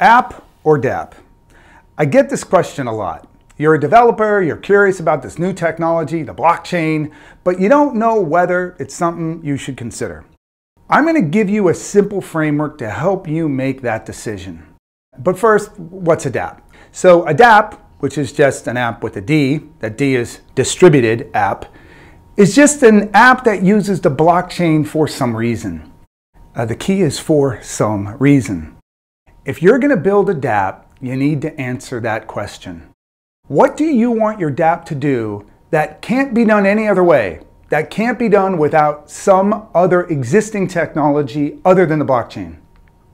App or DAP? I get this question a lot. You're a developer, you're curious about this new technology, the blockchain, but you don't know whether it's something you should consider. I'm going to give you a simple framework to help you make that decision. But first, what's a DAP? So a DAP, which is just an app with a D, that D is distributed app, is just an app that uses the blockchain for some reason. Uh, the key is for some reason. If you're going to build a dApp, you need to answer that question. What do you want your dApp to do that can't be done any other way, that can't be done without some other existing technology other than the blockchain?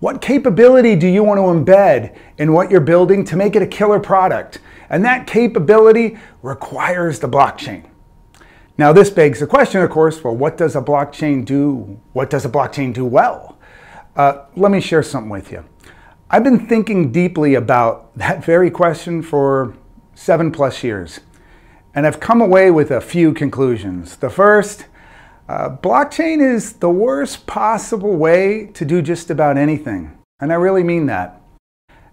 What capability do you want to embed in what you're building to make it a killer product? And that capability requires the blockchain. Now, this begs the question, of course, well, what does a blockchain do? What does a blockchain do well? Uh, let me share something with you. I've been thinking deeply about that very question for seven plus years, and I've come away with a few conclusions. The first, uh, blockchain is the worst possible way to do just about anything, and I really mean that.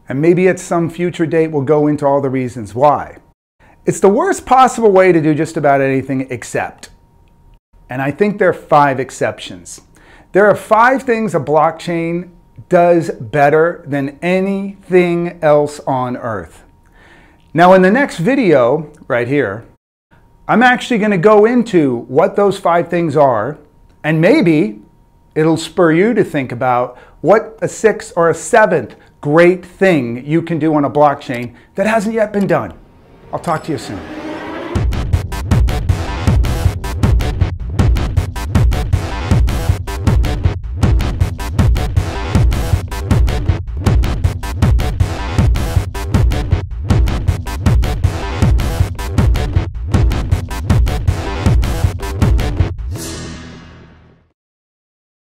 And maybe at some future date we'll go into all the reasons why. It's the worst possible way to do just about anything except. And I think there are five exceptions. There are five things a blockchain does better than anything else on earth. Now in the next video, right here, I'm actually going to go into what those five things are, and maybe it'll spur you to think about what a sixth or a seventh great thing you can do on a blockchain that hasn't yet been done. I'll talk to you soon.